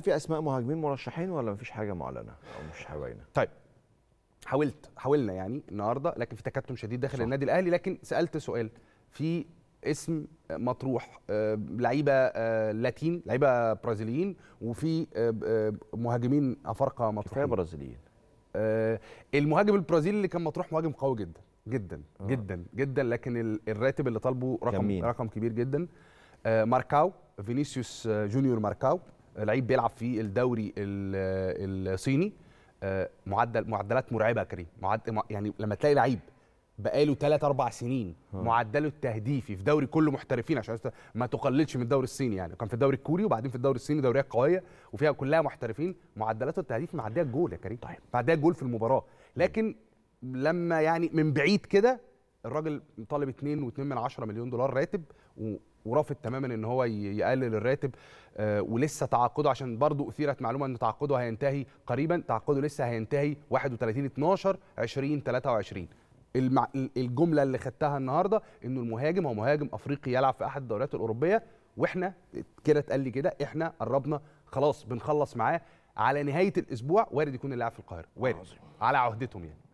في اسماء مهاجمين مرشحين ولا مفيش حاجه معلنه او مش حواينا طيب حاولت حاولنا يعني النهارده لكن في تكتم شديد داخل صح. النادي الاهلي لكن سالت سؤال في اسم مطروح آه، لعيبه آه، لاتين لعيبه برازيليين وفي آه، مهاجمين افارقه مطروحين كفايه برازيليين المهاجم البرازيلي اللي كان مطروح مهاجم قوي جدا جدا آه. جدا جدا لكن الراتب اللي طالبه رقم جميل. رقم كبير جدا ماركاو فينيسيوس جونيور ماركاو لعيب بيلعب في الدوري الصيني آه، معدل معدلات مرعبه يا كريم يعني لما تلاقي لعيب بقاله 3 4 سنين ها. معدله التهديفي في دوري كله محترفين عشان ما تقللش من الدوري الصيني يعني كان في الدوري الكوري وبعدين في الدوري الصيني دوريات قويه وفيها كلها محترفين معدلاته التهديف معديه الجول يا كريم طيب معديه الجول في المباراه لكن لما يعني من بعيد كده الراجل طالب 2 و2 من 10 مليون دولار راتب ورافض تماما ان هو يقلل الراتب آه، ولسه تعاقده عشان برضه اثيرت معلومه ان تعاقده هينتهي قريبا تعاقده لسه هينتهي 31 12 20 23 الجمله اللي خدتها النهارده انه المهاجم هو مهاجم افريقي يلعب في احد الدوريات الاوروبيه واحنا كده اتقال لي كده احنا قربنا خلاص بنخلص معاه على نهايه الاسبوع وارد يكون اللاعب في القاهره وارد على عهدتهم يعني